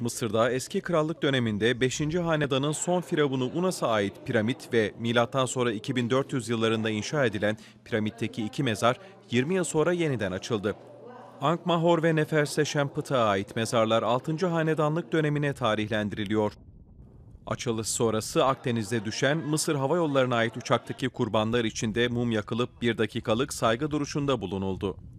Mısır'da eski krallık döneminde 5. hanedanın son firavunu Unas'a ait piramit ve milattan sonra 2400 yıllarında inşa edilen piramitteki iki mezar 20 yıl sonra yeniden açıldı. Ankh-Mahor ve Neferseşempıt'a ait mezarlar 6. hanedanlık dönemine tarihlendiriliyor. Açılış sonrası Akdeniz'de düşen Mısır Hava Yolları'na ait uçaktaki kurbanlar içinde mum yakılıp bir dakikalık saygı duruşunda bulunuldu.